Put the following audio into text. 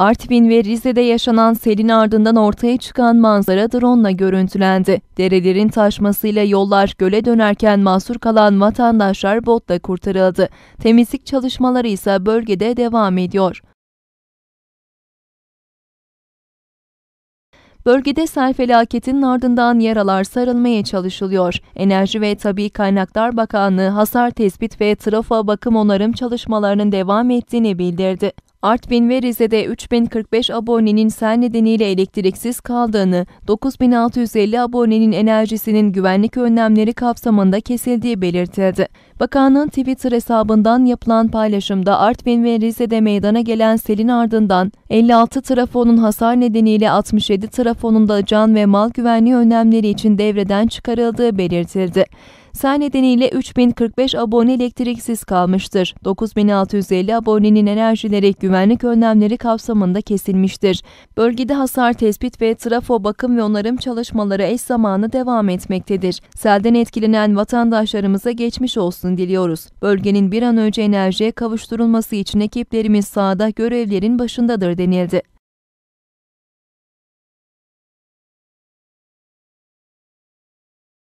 Artvin ve Rize'de yaşanan selin ardından ortaya çıkan manzara drone görüntülendi. Derelerin taşmasıyla yollar göle dönerken mahsur kalan vatandaşlar botla kurtarıldı. Temizlik çalışmaları ise bölgede devam ediyor. Bölgede sel felaketinin ardından yaralar sarılmaya çalışılıyor. Enerji ve Tabi Kaynaklar Bakanlığı hasar tespit ve trafo bakım onarım çalışmalarının devam ettiğini bildirdi. Artvin ve Rize'de 3045 abonenin sel nedeniyle elektriksiz kaldığını, 9650 abonenin enerjisinin güvenlik önlemleri kapsamında kesildiği belirtildi. Bakanlığın Twitter hesabından yapılan paylaşımda Artvin ve Rize'de meydana gelen selin ardından 56 trafonun hasar nedeniyle 67 trafonunda can ve mal güvenliği önlemleri için devreden çıkarıldığı belirtildi. Sel nedeniyle 3045 abone elektriksiz kalmıştır. 9650 abonenin enerjileri güvenlik önlemleri kapsamında kesilmiştir. Bölgede hasar tespit ve trafo bakım ve onarım çalışmaları eş zamanlı devam etmektedir. Selden etkilenen vatandaşlarımıza geçmiş olsun olmasını diliyoruz. Bölgenin bir an önce enerjiye kavuşturulması için ekiplerimiz sahada görevlerin başındadır denildi.